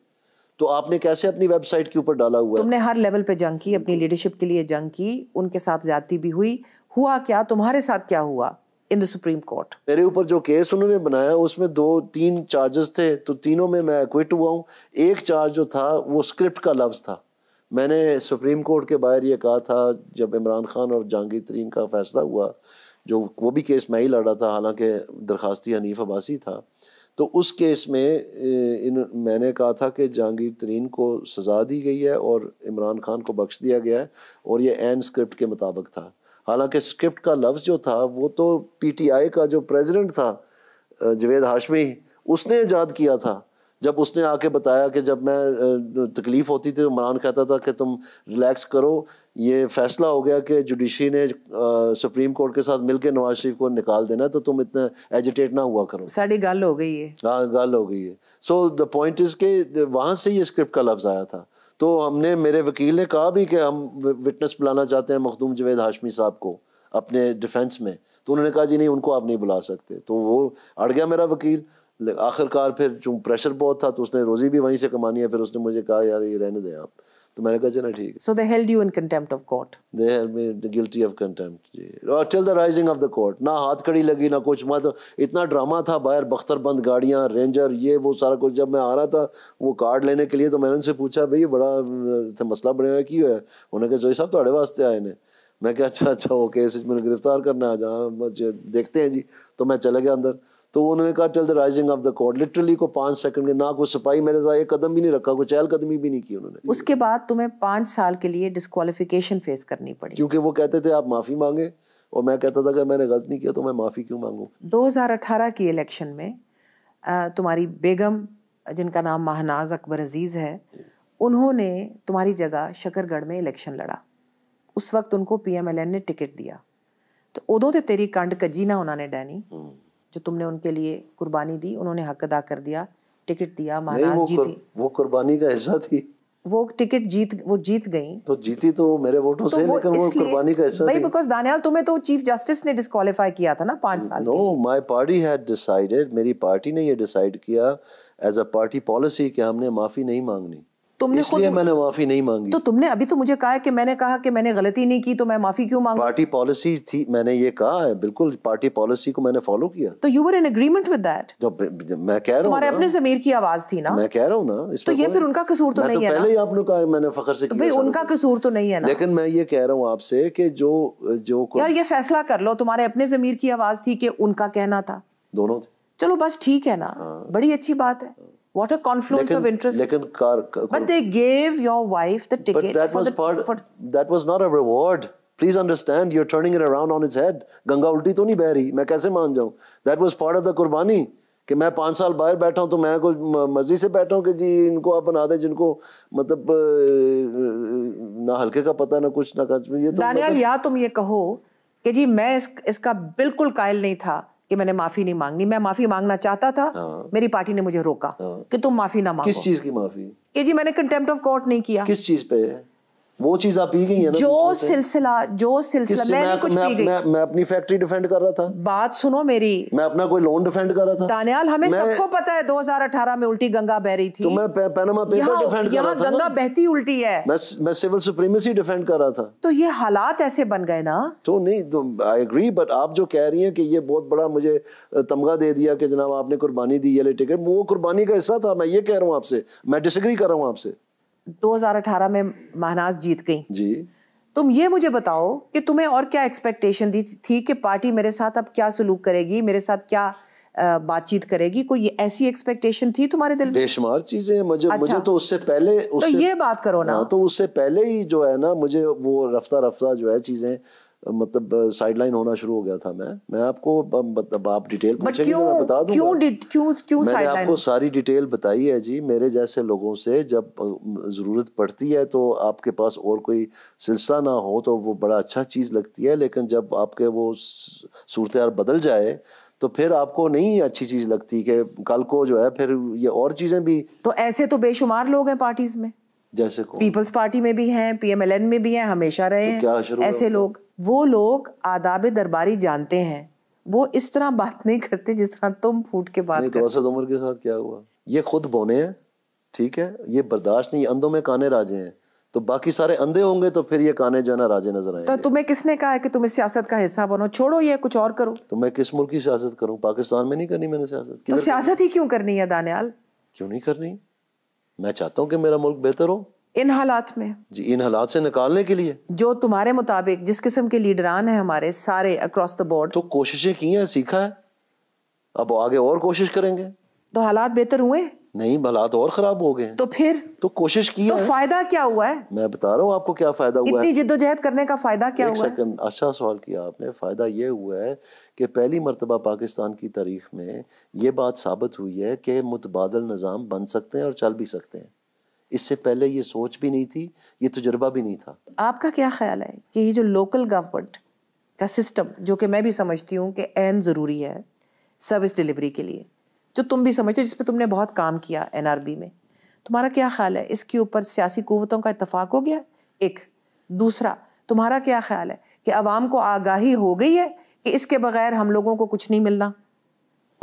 तो आपने कैसे अपनी वेबसाइट के ऊपर डाला हुआ तुमने हर लेवल पे जंग की अपनी लीडरशिप के लिए जंग की उनके साथ ज्यादा भी हुई हुआ क्या तुम्हारे साथ क्या हुआ इन द सुप्रीम कोर्ट मेरे ऊपर जो केस उन्होंने बनाया उसमें दो तीन चार्जेस थे तो तीनों में मैं एक्विट हुआ हूँ एक चार्ज जो था वो स्क्रिप्ट का लफ्ज़ था मैंने सुप्रीम कोर्ट के बाहर ये कहा था जब इमरान खान और जहांगीर तरीन का फैसला हुआ जो वो भी केस मैं ही लड़ा था हालांकि दरखास्ती हनीफ अब्बासी था तो उस केस में इन मैंने कहा था कि जहांगीर तरीन को सज़ा दी गई है और इमरान खान को बख्श दिया गया है और ये एन स्क्रिप्ट के मुताबिक था हालांकि स्क्रिप्ट का लफ्ज़ जो था वो तो पीटीआई का जो प्रेसिडेंट था जवेद हाशमी उसने ईजाद किया था जब उसने आके बताया कि जब मैं तकलीफ़ होती थी तो मरान कहता था कि तुम रिलैक्स करो ये फैसला हो गया कि जुडिशरी ने सुप्रीम कोर्ट के साथ मिलकर नवाज शरीफ को निकाल देना तो तुम इतना एजिटेट ना हुआ करो साड़ी गल हो गई है हाँ गल हो गई है सो द पॉइंट इज़ के वहाँ से ये स्क्रिप्ट का लफ्ज़ आया था तो हमने मेरे वकील ने कहा भी कि हम विटनेस बुलाना चाहते हैं मखदूम जवेद हाशमी साहब को अपने डिफेंस में तो उन्होंने कहा जी नहीं उनको आप नहीं बुला सकते तो वो अड़ गया मेरा वकील आखिरकार फिर चूँ प्रेशर बहुत था तो उसने रोज़ी भी वहीं से कमानी है फिर उसने मुझे कहा यार ये रहने दें आप तो मैंने कहा चलो ठीक so they held you in contempt of court they held me the guilty of contempt जी और till the rising of the court ना हाथ कड़ी लगी ना कुछ मतलब इतना ड्रामा था बाहर बख्तरबंद गाड़ियां रेंजर ये वो सारा कुछ जब मैं आ रहा था वो कार्ड लेने के लिए तो मैंने उनसे पूछा भाई बड़ा मसला बने बनाया क्यों है उन्होंने कहा जोई साहब थोड़े वास्ते आए ने मैं क्या अच्छा अच्छा ओके इस मैंने गिरफ्तार करना आ जा देखते हैं जी तो मैं चला गया अंदर तो उन्होंने कहा till the rising of the court literally को पांच सेकंड के ना कोई सिपाही मेरे साथ एक कदम भी नहीं रखा कोई चहल कदमी भी नहीं की उन्होंने उसके बाद तुम्हें पांच साल के लिए डिस्कालिफिकेशन फेस करनी पड़ी क्योंकि वो कहते थे आप माफ़ी मांगे और मैं कहता था अगर मैंने गलत नहीं किया तो मैं माफ़ी क्यों मांगू दो की इलेक्शन में तुम्हारी बेगम जिनका नाम महनाज अकबर अजीज़ है उन्होंने तुम्हारी जगह शकरगढ़ में इलेक्शन लड़ा उस वक्त उनको पीएमएलएन ने टिकट दिया तो उदों ते तेरी कंड कजी ना उन्होंने डैनी हम्म। जो तुमने उनके लिए कुर्बानी दी उन्होंने हक अदा कर दिया टिकट दिया महाराज जी कुर, वो कुर्बानी का हिस्सा थी वो टिकट जीत वो जीत गई तो जीती तो मेरे वोटों तो से लेकिन वो कुर्बानी का हिस्सा थी बिकॉज दानियाल तुम्हें तो चीफ जस्टिस ने डिस्क्वालीफाई किया था ना पांच साल no my party had decided मेरी पार्टी ने ये डिसाइड किया एज अ पार्टी पॉलिसी कि हमने माफी नहीं मांगनी तुमने खुद मैंने माफी नहीं मांगी तो तुमने अभी तो मुझे कहा है कि मैंने कहा कि मैंने गलती नहीं की तो मैं माफी क्यों मांगू पार्टी पॉलिसी थी मैंने ये कहा है बिल्कुल पार्टी पॉलिसी को मैंने फॉलो किया तो you were in agreement with that जब मैं कह रहा हूँ तुम्हारे अपने जमीर की आवाज थी ना मैं कह रहा हूँ ना तो ये फिर उनका कसूर तो, तो नहीं है पहले ही आपने कहा मैंने फखर से तो भाई उनका कसूर तो नहीं है ना लेकिन मैं ये कह रहा हूँ आपसे कि जो जो यार ये फैसला कर लो तुम्हारे अपने जमीर की आवाज थी कि उनका कहना था दोनों चलो बस ठीक है ना हाँ। बड़ी अच्छी बात है What a confluence can, of interests. They can car, but they gave your wife the ticket. But that was the, part. For, that was not a reward. Please understand, you're turning it around on its head. ganga ulti to नहीं बह रही kaise maan मान that was part of the the कि मैं पाँच साल बाहर बैठा हूँ तो मैं कुछ मर्जी से बैठा हूँ कि जी इनको आप बना दे जिनको मतलब ना हल्के का पता ना कुछ ना कुछ ये तो दानियाल मतलब, या तुम ये कहो कि जी मैं इस, इसका बिल्कुल कायल नहीं था कि मैंने माफी नहीं मांगनी मैं माफी मांगना चाहता था हाँ। मेरी पार्टी ने मुझे रोका हाँ। कि तुम माफी ना मांगो किस चीज की माफी कि जी मैंने कंटेम्प्ट ऑफ कोर्ट नहीं किया किस चीज पे वो चीज आप पी गई है ना जो सिलसिला जो सिलसिला मैं, मैं, कुछ मैं, पी मैं, मैं अपनी फैक्ट्री डिफेंड कर रहा था बात सुनो मेरी मैं अपना कोई लोन डिफेंड कर रहा था दानियाल हमें सबको पता है 2018 में उल्टी गंगा बह रही थी तो मैं पैनामा पेपर डिफेंड कर रहा था गंगा बहती उल्टी है मैं मैं सिविल सुप्रीमेसी डिफेंड कर रहा था तो ये हालात ऐसे बन गए ना तो नहीं तो आई एग्री बट आप जो कह रही हैं कि ये बहुत बड़ा मुझे तमगा दे दिया कि जनाब आपने कुर्बानी दी ये टिकट वो कुर्बानी का हिस्सा था मैं ये कह रहा हूँ आपसे मैं डिसग्री कर रहा हूँ आपसे 2018 में महनाज जीत गई जी तुम ये मुझे बताओ कि तुम्हें और क्या एक्सपेक्टेशन दी थी कि पार्टी मेरे साथ अब क्या सलूक करेगी मेरे साथ क्या बातचीत करेगी कोई ऐसी एक्सपेक्टेशन थी तुम्हारे दिल में बेशुमार चीजें मुझे अच्छा। मुझे तो उससे पहले तो उससे, तो ये बात करो ना हाँ, तो उससे पहले ही जो है ना मुझे वो रफ्ता रफ्ता जो है चीजें मतलब साइडलाइन होना शुरू हो गया था मैं मैं आपको मतलब आप डिटेल पूछेंगे तो मैं बता क्यों क्यों क्यों मैंने आपको सारी डिटेल बताई है जी मेरे जैसे लोगों से जब ज़रूरत पड़ती है तो आपके पास और कोई सिलसिला ना हो तो वो बड़ा अच्छा चीज़ लगती है लेकिन जब आपके वो सूरत बदल जाए तो फिर आपको नहीं अच्छी चीज़ लगती कि कल को जो है फिर ये और चीज़ें भी तो ऐसे तो बेशुमार लोग हैं पार्टीज़ में जैसे पीपल्स पार्टी में भी हैं पीएमएलएन में भी हैं हमेशा रहे तो हैं ऐसे लोग वो लोग आदाब दरबारी जानते हैं वो इस तरह बात नहीं करते जिस तरह तुम फूट के बात नहीं, तो असद उमर के साथ क्या हुआ ये खुद बोने हैं ठीक है ये बर्दाश्त नहीं अंधों में काने राजे हैं तो बाकी सारे अंधे होंगे तो फिर ये काने जो है ना राजे नजर आएंगे तो तुम्हें किसने कहा है कि तुम इस सियासत का हिस्सा बनो छोड़ो ये कुछ और करो तो मैं किस मुल्क की सियासत करूँ पाकिस्तान में नहीं करनी मैंने सियासत तो सियासत ही क्यों करनी है दानियाल क्यों नहीं करनी मैं चाहता हूँ कि मेरा मुल्क बेहतर हो इन हालात में जी इन हालात से निकालने के लिए जो तुम्हारे मुताबिक जिस किस्म के लीडरान है हमारे सारे अक्रॉस द बोर्ड तो कोशिशें की हैं सीखा है अब आगे और कोशिश करेंगे तो हालात बेहतर हुए नहीं हालात और खराब हो गए तो फिर तो कोशिश की तो है। फायदा क्या हुआ है मैं बता रहा हूँ आपको क्या फायदा हुआ इतनी जिद्दोजहद करने का फायदा क्या हुआ सेकंड अच्छा सवाल किया आपने फायदा ये हुआ है कि पहली मरतबा पाकिस्तान की तारीख में ये बात साबित हुई है कि मुतबादल निज़ाम बन सकते हैं और चल भी सकते हैं इससे पहले ये सोच भी नहीं थी ये तजुर्बा भी नहीं था आपका क्या ख्याल है कि ये जो लोकल गवर्नमेंट का सिस्टम जो कि मैं भी समझती हूँ कि एन ज़रूरी है सर्विस डिलीवरी के लिए जो तुम भी समझते हो जिस पर तुमने बहुत काम किया एनआरबी में तुम्हारा क्या ख्याल है इसके ऊपर सियासी कुवतों का इतफाक़ हो गया एक दूसरा तुम्हारा क्या ख्याल है कि आवाम को आगाही हो गई है कि इसके बगैर हम लोगों को कुछ नहीं मिलना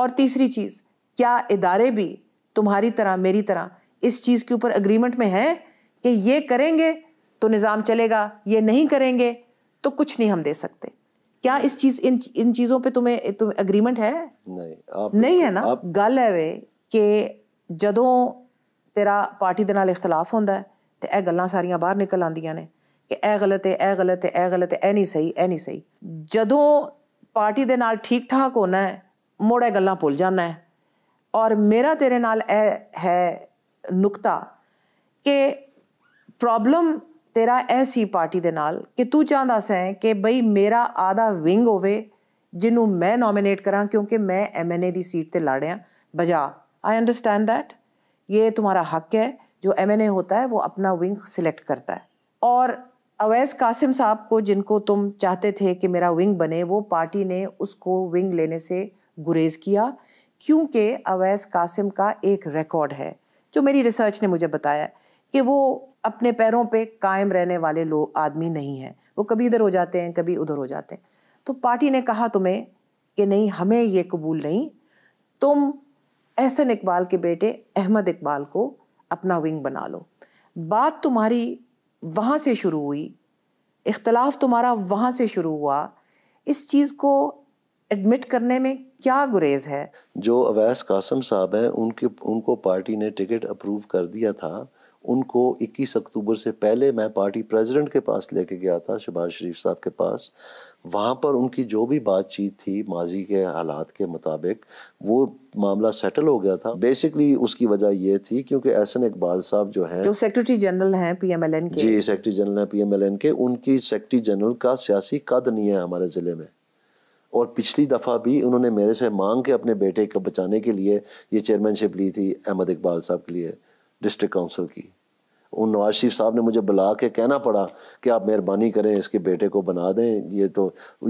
और तीसरी चीज़ क्या इदारे भी तुम्हारी तरह मेरी तरह इस चीज़ के ऊपर अग्रीमेंट में हैं कि ये करेंगे तो निज़ाम चलेगा ये नहीं करेंगे तो कुछ नहीं हम दे सकते क्या इस चीज इन इन चीजों पे तुम्हें तुम एग्रीमेंट है नहीं आप नहीं है ना आप... गल है वे ਕਿ ਜਦੋਂ ਤੇਰਾ ਪਾਰਟੀ ਦੇ ਨਾਲ ਇਖਤਲਾਫ ਹੁੰਦਾ ਤੇ ਇਹ ਗੱਲਾਂ ਸਾਰੀਆਂ ਬਾਹਰ ਨਿਕਲ ਆਉਂਦੀਆਂ ਨੇ ਕਿ ਇਹ ਗਲਤ ਹੈ ਇਹ ਗਲਤ ਹੈ ਇਹ ਗਲਤ ਹੈ ਇਹ ਨਹੀਂ ਸਹੀ ਇਹ ਨਹੀਂ ਸਹੀ ਜਦੋਂ ਪਾਰਟੀ ਦੇ ਨਾਲ ਠੀਕ ਠਾਕ ਹੋਣਾ ਹੈ ਮੋੜੇ ਗੱਲਾਂ ਭੁੱਲ ਜਾਣਾ ਹੈ ਔਰ ਮੇਰਾ ਤੇਰੇ ਨਾਲ ਇਹ ਹੈ ਨੁਕਤਾ ਕਿ ਪ੍ਰੋਬਲਮ तेरा ਤੇਰਾ ਐਸੀ ਪਾਰਟੀ ਦੇ ਨਾਲ ਕਿ ਤੂੰ ਚਾਹੁੰਦਾ ਸੈਂ ਕਿ ਬਈ ਮੇਰਾ ਆਦਾ ਵਿੰਗ ਹੋਵੇ ਜਿਹਨੂੰ ਮੈਂ ਨੋਮੀਨੇਟ ਕਰਾਂ ਕਿਉਂਕਿ ਮੈਂ ਐਮਐਨਏ ਦੀ ਸੀਟ ਤੇ ਲੜਿਆ बजा आई अंडरस्टैंड दैट ये तुम्हारा हक है जो एम एन ए होता है वो अपना विंग सिलेक्ट करता है और अवैस कासिम साहब को जिनको तुम चाहते थे कि मेरा विंग बने वो पार्टी ने उसको विंग लेने से गुरेज किया क्योंकि अवैस कासिम का एक रिकॉर्ड है जो मेरी रिसर्च ने मुझे बताया कि वो अपने पैरों पे कायम रहने वाले लोग आदमी नहीं हैं वो कभी इधर हो जाते हैं कभी उधर हो जाते हैं तो पार्टी ने कहा तुम्हें कि नहीं हमें ये कबूल नहीं तुम अहसन इकबाल के बेटे अहमद इकबाल को अपना विंग बना लो बात तुम्हारी वहाँ से शुरू हुई इख्तलाफ तुम्हारा वहाँ से शुरू हुआ इस चीज़ को एडमिट करने में क्या गुरेज है जो अवैस कासम साहब हैं उनके उनको पार्टी ने टिकट अप्रूव कर दिया था उनको 21 अक्टूबर से पहले मैं पार्टी प्रेसिडेंट के पास लेके गया था शहबाज शरीफ साहब के पास वहाँ पर उनकी जो भी बातचीत थी माजी के हालात के मुताबिक वो मामला सेटल हो गया था बेसिकली उसकी वजह ये थी क्योंकि एहसन इकबाल साहब जो है सेक्रेटरी जनरल हैं पीएमएलएन के जी सेक्रेटरी जनरल एल एन के उनकी सेक्रेटरी जनरल का सियासी कद नहीं है हमारे ज़िले में और पिछली दफ़ा भी उन्होंने मेरे से मांग के अपने बेटे को बचाने के लिए ये चेयरमैनशिप ली थी अहमद इकबाल साहब के लिए डिस्ट्रिक्ट काउंसिल की उन नवाज शरीफ साहब ने मुझे बुला के कहना पड़ा कि आप मेहरबानी करें इसके बेटे को बना दें ये तो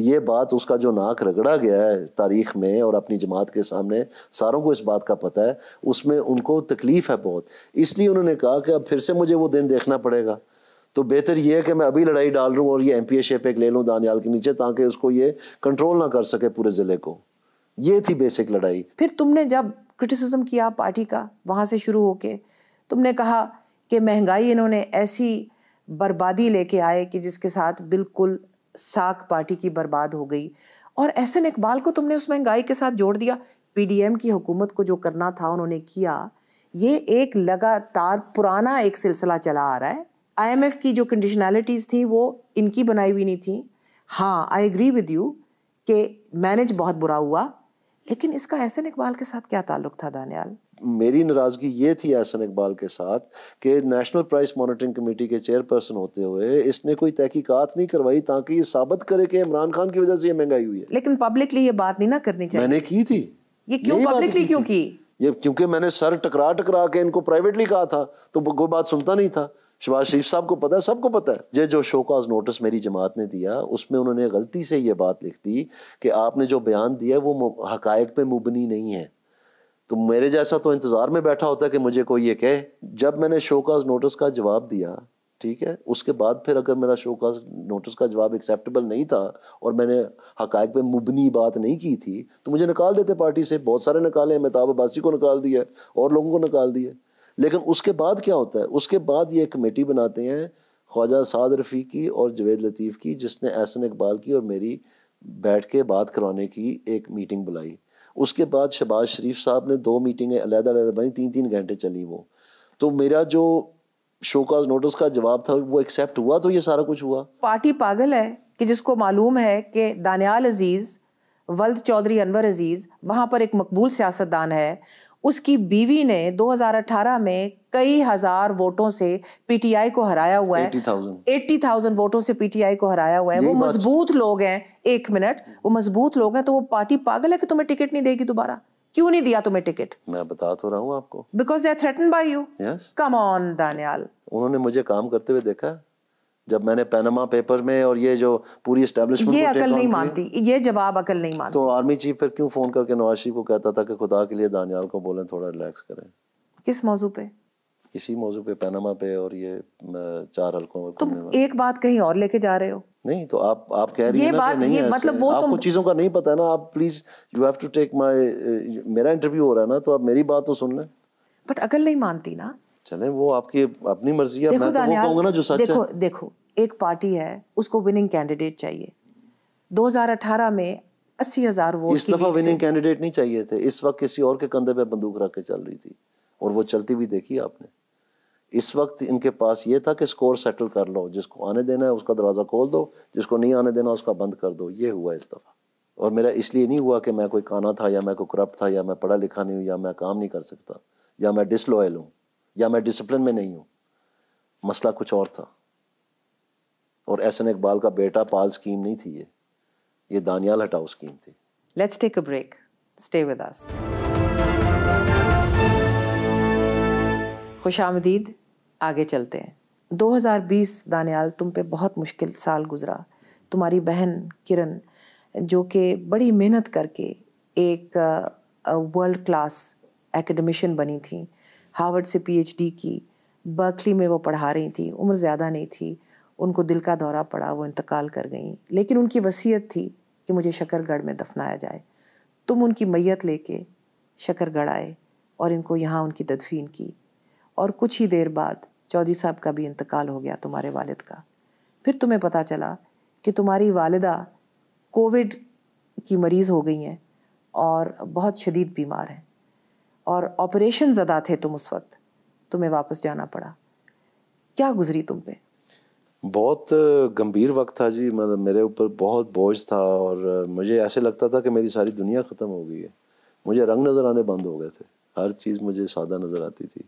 ये बात उसका जो नाक रगड़ा गया है तारीख में और अपनी जमात के सामने सारों को इस बात का पता है उसमें उनको तकलीफ़ है बहुत इसलिए उन्होंने कहा कि अब फिर से मुझे वो दिन देखना पड़ेगा तो बेहतर ये है कि मैं अभी लड़ाई डाल रूँ और ये एम पी ए शेप एक ले लूँ दानियाल के नीचे ताकि उसको ये कंट्रोल ना कर सके पूरे ज़िले को ये थी बेसिक लड़ाई फिर तुमने जब क्रिटिसिज्म किया पार्टी का वहाँ से शुरू होके तुमने कहा कि महंगाई इन्होंने ऐसी बर्बादी लेके आए कि जिसके साथ बिल्कुल साख पार्टी की बर्बाद हो गई और एहसन इकबाल को तुमने उस महंगाई के साथ जोड़ दिया पीडीएम की हुकूमत को जो करना था उन्होंने किया ये एक लगातार पुराना एक सिलसिला चला आ रहा है आईएमएफ की जो कंडीशनैलिटीज़ थी वो इनकी बनाई हुई नहीं थी हाँ आई एग्री विद यू कि मैनेज बहुत बुरा हुआ लेकिन इसका एहसन इकबाल के साथ क्या ताल्लुक था दानियाल मेरी नाराज़गी ये थी एहसन इकबाल के साथ कि नेशनल प्राइस मॉनिटरिंग कमेटी के चेयरपर्सन होते हुए इसने कोई तहकीकात नहीं करवाई ताकि ये साबित करे कि इमरान खान की वजह से ये महंगाई हुई है लेकिन पब्लिकली ये बात नहीं ना करनी चाहिए मैंने की थी ये क्यों पब्लिकली क्यों की ये क्योंकि मैंने सर टकरा टकरा के इनको प्राइवेटली कहा था तो कोई बात सुनता नहीं था शबाज शरीफ साहब को पता है सबको पता है ये जो शोकाज नोटिस मेरी जमात ने दिया उसमें उन्होंने गलती से ये बात लिख दी कि आपने जो बयान दिया वो हकायक पे मुबनी नहीं है तो मेरे जैसा तो इंतज़ार में बैठा होता कि मुझे कोई ये कहे जब मैंने शोकाज नोटिस का जवाब दिया ठीक है उसके बाद फिर अगर मेरा शोकाज नोटिस का जवाब एक्सेप्टेबल नहीं था और मैंने हकायक पे मुबनी बात नहीं की थी तो मुझे निकाल देते पार्टी से बहुत सारे निकाले अमिताभ अब्बासी को निकाल दिया और लोगों को निकाल दिया लेकिन उसके बाद क्या होता है उसके बाद ये कमेटी बनाते हैं ख्वाजा साद रफ़ी की और जवेद लतीफ़ की जिसने एहसन इकबाल की और मेरी बैठ के बात करवाने की एक मीटिंग बुलाई उसके बाद शहबाज शरीफ साहब ने दो मीटिंगें अलहदा अलहदा बनाई तीन तीन घंटे चली वो तो मेरा जो शो काज नोटिस का जवाब था वो एक्सेप्ट हुआ तो ये सारा कुछ हुआ पार्टी पागल है कि जिसको मालूम है कि दानियाल अजीज़ वल्द चौधरी अनवर अजीज़ वहाँ पर एक मकबूल सियासतदान है उसकी बीवी ने 2018 में कई हजार वोटों से पीटीआई को हराया हुआ है थाउजेंड वोटों से पीटीआई को हराया हुआ है वो मजबूत लोग हैं एक मिनट वो मजबूत लोग हैं तो वो पार्टी पागल है कि तुम्हें टिकट नहीं देगी दोबारा क्यों नहीं दिया तुम्हें टिकट मैं बता तो रहा हूँ आपको because they are threaten by you come on Daniyal उन्होंने मुझे काम करते हुए देखा जब मैंने पैनामा पेपर में और ये जो पूरी इस्टेब्लिशमेंट ये अकल नहीं मानती ये जवाब अकल नहीं मानती तो आर्मी चीफ फिर क्यों फ़ोन करके नवाज शरीफ को कहता था कि खुदा के लिए दानियाल को बोलें थोड़ा रिलैक्स करें किस मौजू पे इसी मौजू पे पैनामा पे और ये चार हल्कों में तुम एक बात कहीं और लेके जा रहे हो नहीं तो आप आप कह रही ये ना बात, नहीं ये मतलब वो आपको तुम... चीजों का नहीं पता है ना आप please you have to take my मेरा इंटरव्यू हो रहा है ना तो आप मेरी बात तो सुन लें बट अकल नहीं मानती ना चले वो आपकी अपनी मर्जी है मैं तो वो ना जो सच देखो, है देखो एक पार्टी है उसको विनिंग कैंडिडेट चाहिए 2018 में अस्सी हजार वोट इस दफा विनिंग कैंडिडेट नहीं चाहिए थे इस वक्त किसी और के कंधे पे बंदूक रख के चल रही थी और वो चलती भी देखी आपने इस वक्त इनके पास ये था कि स्कोर सेटल कर लो जिसको आने देना है उसका दरवाज़ा खोल दो जिसको नहीं आने देना उसका बंद कर दो ये हुआ इस दफ़ा और मेरा इसलिए नहीं हुआ कि मैं कोई काना था या मैं कोई करप्ट था या मैं पढ़ा लिखा नहीं हूँ या मैं काम नहीं कर सकता या मैं डिसलॉयल हूँ या मैं डिसिप्लिन में नहीं हूँ मसला कुछ और था और एहसन इकबाल का बेटा पाल स्कीम नहीं थी ये ये दानियाल हटाओ स्कीम थी let's take a break stay with us खुश आमदीद आगे चलते हैं 2020 दानियाल तुम पे बहुत मुश्किल साल गुजरा तुम्हारी बहन किरण जो कि बड़ी मेहनत करके एक वर्ल्ड क्लास एकेडमिशन बनी थी हार्वर्ड से पीएचडी की बर्कली में वो पढ़ा रही थी उम्र ज़्यादा नहीं थी उनको दिल का दौरा पड़ा वो इंतकाल कर गई लेकिन उनकी वसीयत थी कि मुझे शकरगढ़ में दफनाया जाए तुम उनकी मैयत लेके शकरगढ़ आए और इनको यहाँ उनकी तदफीन की और कुछ ही देर बाद चौधरी साहब का भी इंतकाल हो गया तुम्हारे वालिद का फिर तुम्हें पता चला कि तुम्हारी वालदा कोविड की मरीज़ हो गई हैं और बहुत शदीद बीमार हैं और ऑपरेशन ज़्यादा थे तुम उस वक्त तुम्हें वापस जाना पड़ा क्या गुजरी तुम पे बहुत गंभीर वक्त था जी मतलब मेरे ऊपर बहुत बोझ था और मुझे ऐसे लगता था कि मेरी सारी दुनिया ख़त्म हो गई है मुझे रंग नज़र आने बंद हो गए थे हर चीज़ मुझे सादा नज़र आती थी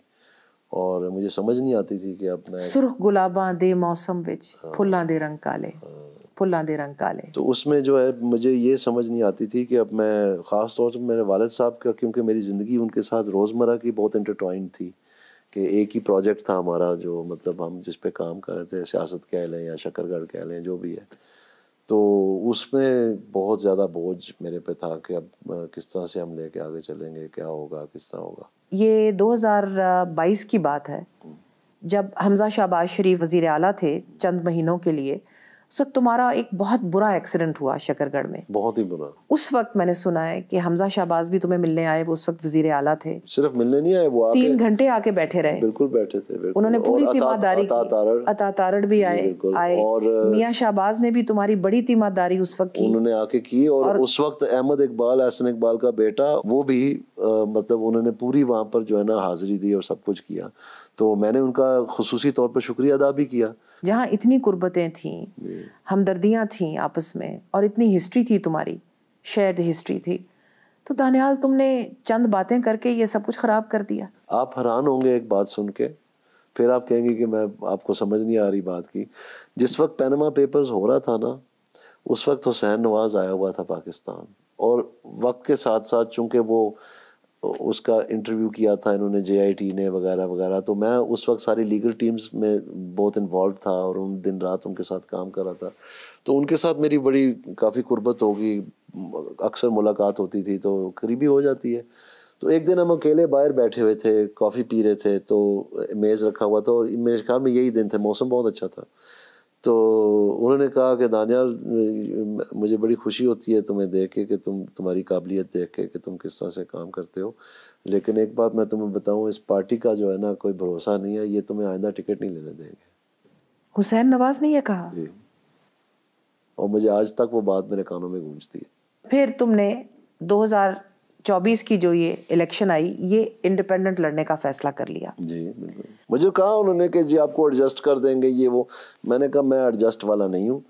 और मुझे समझ नहीं आती थी कि अब मैं सुरख गुलाबा दे मौसम विच हाँ, दे रंग काले हाँ, फुल्ला दे रंग काले तो उसमें जो है मुझे ये समझ नहीं आती थी कि अब मैं ख़ास तौर से मेरे वालद साहब का क्योंकि मेरी ज़िंदगी उनके साथ रोज़मर्रा की बहुत इंटरटॉइंड थी कि एक ही प्रोजेक्ट था हमारा जो मतलब हम जिस पे काम कर रहे थे सियासत कह लें या शकरगढ़ कह लें जो भी है तो उसमें बहुत ज़्यादा बोझ मेरे पे था कि अब किस तरह से हम लेके आगे चलेंगे क्या होगा किस तरह होगा ये 2022 की बात है जब हमज़ा शाहबाज शरीफ वज़ी अला थे चंद महीनों के लिए सर तुम्हारा एक बहुत बुरा एक्सीडेंट हुआ शकरगढ़ में बहुत ही बुरा उस वक्त मैंने सुना है कि हमजा शाहबाज भी तुम्हें मिलने आए वो उस वक्त वजीर आला थे सिर्फ मिलने नहीं आए वो आके, तीन घंटे आके बैठे रहे बिल्कुल बैठे थे बिल्कुल। उन्होंने पूरी तीमारदारी अतातारड़ भी आए आए और मियाँ शाहबाज ने भी तुम्हारी बड़ी तीमारदारी उस वक्त की उन्होंने आके की और उस वक्त अहमद इकबाल एहसन इकबाल का बेटा वो भी मतलब उन्होंने पूरी वहाँ पर जो है ना हाजिरी दी और सब कुछ किया तो मैंने उनका खसूसी तौर पर शुक्रिया अदा भी किया जहाँ इतनी कुर्बतें थीं हमदर्दियाँ थीं आपस में और इतनी हिस्ट्री थी तुम्हारी शेयर्ड हिस्ट्री थी तो दानियाल तुमने चंद बातें करके ये सब कुछ ख़राब कर दिया आप हैरान होंगे एक बात सुन के फिर आप कहेंगे कि मैं आपको समझ नहीं आ रही बात की जिस वक्त पैनमा पेपर्स हो रहा था ना उस वक्त हुसैन नवाज आया हुआ था पाकिस्तान और वक्त के साथ साथ चूंकि वो उसका इंटरव्यू किया था इन्होंने जे ने वगैरह वगैरह तो मैं उस वक्त सारी लीगल टीम्स में बहुत इन्वॉल्व था और उन दिन रात उनके साथ काम कर रहा था तो उनके साथ मेरी बड़ी काफ़ी कुर्बत होगी अक्सर मुलाकात होती थी तो करीबी हो जाती है तो एक दिन हम अकेले बाहर बैठे हुए थे कॉफ़ी पी रहे थे तो मेज़ रखा हुआ था और मेरे ख्याल में यही दिन थे मौसम बहुत अच्छा था तो उन्होंने कहा कि दानियाल मुझे बड़ी खुशी होती है तुम्हें देख के कि तुम तुम्हारी काबिलियत देख के कि तुम किस तरह से काम करते हो लेकिन एक बात मैं तुम्हें बताऊं इस पार्टी का जो है ना कोई भरोसा नहीं है ये तुम्हें आइंदा टिकट नहीं लेने देंगे हुसैन नवाज ने यह कहा जी और मुझे आज तक वो बात मेरे कानों में गूंजती है फिर तुमने 2000 चौबीस की जो ये इलेक्शन आई ये इंडिपेंडेंट लड़ने का फैसला कर लिया जी बिल्कुल मुझे कहा उन्होंने कि जी आपको एडजस्ट कर देंगे ये वो मैंने कहा मैं एडजस्ट वाला नहीं हूँ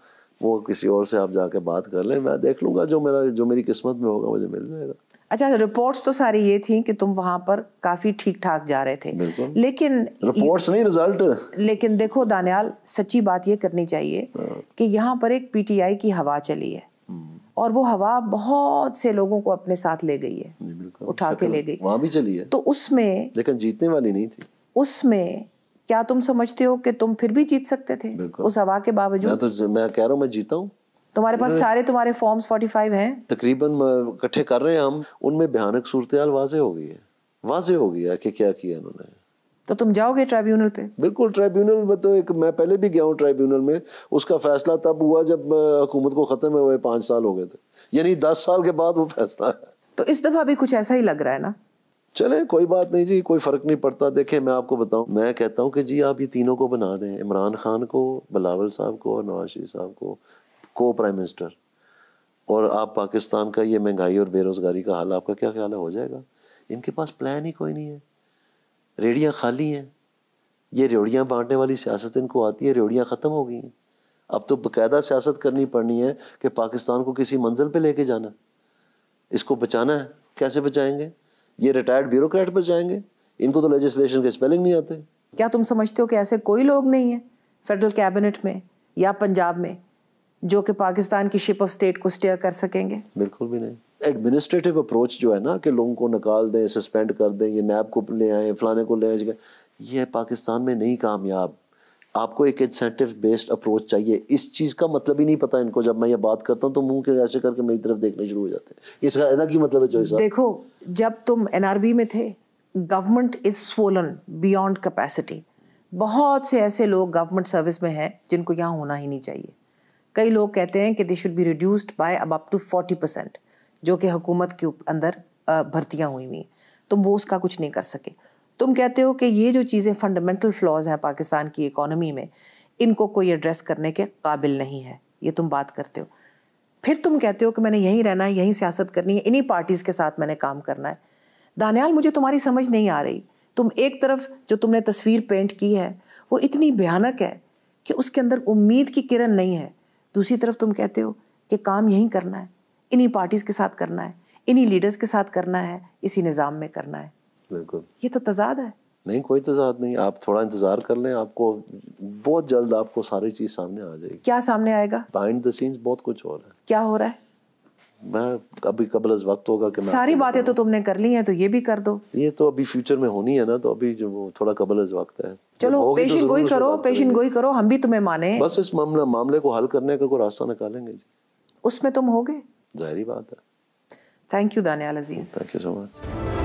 वो किसी और से आप जाके बात कर लें मैं देख लूंगा जो मेरा जो मेरी किस्मत में होगा मुझे मिल जाएगा अच्छा रिपोर्ट्स तो सारी ये थी कि तुम वहां पर काफी ठीक ठाक जा रहे थे लेकिन रिपोर्ट्स नहीं रिजल्ट लेकिन देखो दानियाल सच्ची बात ये करनी चाहिए हाँ। कि यहाँ पर एक पीटीआई की हवा चली है हम्म। और वो हवा बहुत से लोगों को अपने साथ ले गई है उठा के ले गई वहां भी चली है तो उसमें लेकिन जीतने वाली नहीं थी उसमें क्या तुम समझते हो कि तुम फिर भी जीत सकते थे उस हवा के बावजूद मैं तो मैं कह रहा हूँ मैं जीता हूँ तुम्हारे पास सारे तुम्हारे फॉर्म्स 45 हैं तकरीबन इकट्ठे कर रहे हैं हम उनमें भयानक सूरत हाल वाजे हो गई है वाजे हो गया कि क्या किया उन्होंने तो तुम जाओगे ट्राइब्यूनल पे बिल्कुल ट्राइब्यूनल में तो एक मैं पहले भी गया हूँ ट्राibunal में उसका फैसला तब हुआ जब हुकूमत को ख़त्म हुए पांच साल हो गए थे यानी दस साल के बाद वो फैसला है तो इस दफ़ा भी कुछ ऐसा ही लग रहा है ना चले कोई बात नहीं जी कोई फ़र्क नहीं पड़ता देखे मैं आपको बताऊं मैं कहता हूं कि जी आप ये तीनों को बना दें इमरान खान को बलावल साहब को और नवाज शरीफ साहब को को प्राइम मिनिस्टर और आप पाकिस्तान का ये महंगाई और बेरोज़गारी का हाल आपका क्या ख्याल है हो जाएगा इनके पास प्लान ही कोई नहीं है रेड़ियाँ खाली हैं ये रेवड़ियाँ बांटने वाली सियासत इनको आती है रेवड़ियाँ ख़त्म हो गई हैं अब तो बकायदा सियासत करनी पड़नी है कि पाकिस्तान को किसी मंजिल पर लेके जाना इसको बचाना है कैसे बचाएंगे ये रिटायर्ड ब्यूरोक्रेट बचाएंगे इनको तो लेजिस्लेशन के स्पेलिंग नहीं आते क्या तुम समझते हो कि ऐसे कोई लोग नहीं है फेडरल कैबिनेट में या पंजाब में जो कि पाकिस्तान की शिप ऑफ स्टेट को स्टेयर कर सकेंगे बिल्कुल भी नहीं एडमिनिस्ट्रेटिव अप्रोच जो है ना कि लोगों को निकाल दें सस्पेंड कर दें ये नैब को ले आए फलाने को ले आए ये पाकिस्तान में नहीं कामयाब आपको एक इंसेंटिव बेस्ड अप्रोच चाहिए इस चीज़ का मतलब ही नहीं पता इनको जब मैं ये बात करता हूँ तो मुंह के ऐसे करके मेरी तरफ देखने शुरू हो जाते हैं इसका ऐसा की मतलब है देखो जब तुम एनआरबी में थे government is swollen beyond capacity बहुत से ऐसे लोग गवर्नमेंट सर्विस में हैं जिनको यहाँ होना ही नहीं चाहिए कई लोग कहते हैं कि they should be reduced by अब अप टू फोर्टी परसेंट जो कि हुकूमत के अंदर भर्तियाँ हुई हुई हैं वो उसका कुछ नहीं कर सके तुम कहते हो कि ये जो चीज़ें फंडामेंटल फ्लॉज हैं पाकिस्तान की इकोनॉमी में इनको कोई एड्रेस करने के काबिल नहीं है ये तुम बात करते हो फिर तुम कहते हो कि मैंने यहीं रहना है यहीं सियासत करनी है इन्हीं पार्टीज़ के साथ मैंने काम करना है दानियाल मुझे तुम्हारी समझ नहीं आ रही तुम एक तरफ जो तुमने तस्वीर पेंट की है वो इतनी भयानक है कि उसके अंदर उम्मीद की किरण नहीं है दूसरी तरफ तुम कहते हो कि काम यहीं करना है इन्हीं पार्टीज के साथ करना है इन्हीं लीडर्स के साथ करना है इसी निज़ाम में करना है बिल्कुल ये तो तजाद है नहीं कोई तजाद नहीं आप थोड़ा इंतजार कर लें आपको बहुत जल्द आपको सारी चीज सामने आ जाएगी क्या सामने आएगा बिहाइंड द सीन्स बहुत कुछ हो रहा है क्या हो रहा है मैं अभी कबल अज वक्त होगा कि सारी बातें तो तुमने कर ली हैं तो ये भी कर दो ये तो अभी फ्यूचर में होनी है ना तो अभी जो थोड़ा कबल अज वक्त है चलो पेशन तो गोई करो पेशन तो गोई करो हम भी तुम्हें माने बस इस मामले को हल करने का कोई रास्ता निकालेंगे उसमें तुम हो गए जाहरी बात है thank you Daniyal Aziz thank you so much